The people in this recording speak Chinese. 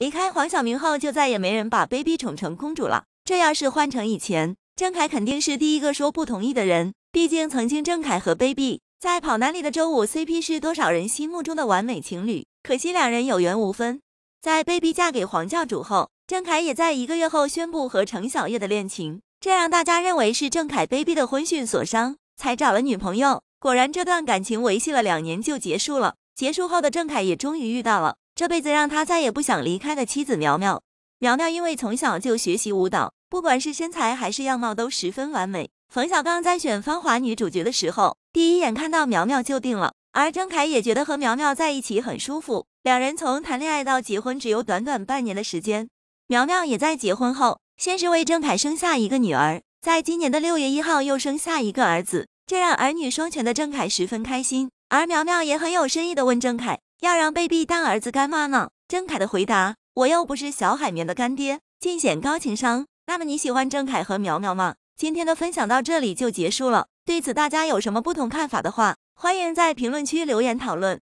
离开黄晓明后，就再也没人把 Baby 宠成公主了。这要是换成以前，郑恺肯定是第一个说不同意的人。毕竟曾经郑恺和 Baby 在跑男里的周五 CP 是多少人心目中的完美情侣。可惜两人有缘无分。在 Baby 嫁给黄教主后，郑恺也在一个月后宣布和程小叶的恋情，这让大家认为是郑恺 Baby 的婚讯所伤，才找了女朋友。果然，这段感情维系了两年就结束了。结束后的郑恺也终于遇到了。这辈子让他再也不想离开的妻子苗苗，苗苗因为从小就学习舞蹈，不管是身材还是样貌都十分完美。冯小刚在选《芳华》女主角的时候，第一眼看到苗苗就定了。而郑恺也觉得和苗苗在一起很舒服。两人从谈恋爱到结婚只有短短半年的时间。苗苗也在结婚后，先是为郑恺生下一个女儿，在今年的六月一号又生下一个儿子，这让儿女双全的郑恺十分开心。而苗苗也很有深意的问郑恺。要让 baby 当儿子干妈呢？郑恺的回答，我又不是小海绵的干爹，尽显高情商。那么你喜欢郑恺和苗苗吗？今天的分享到这里就结束了。对此大家有什么不同看法的话，欢迎在评论区留言讨论。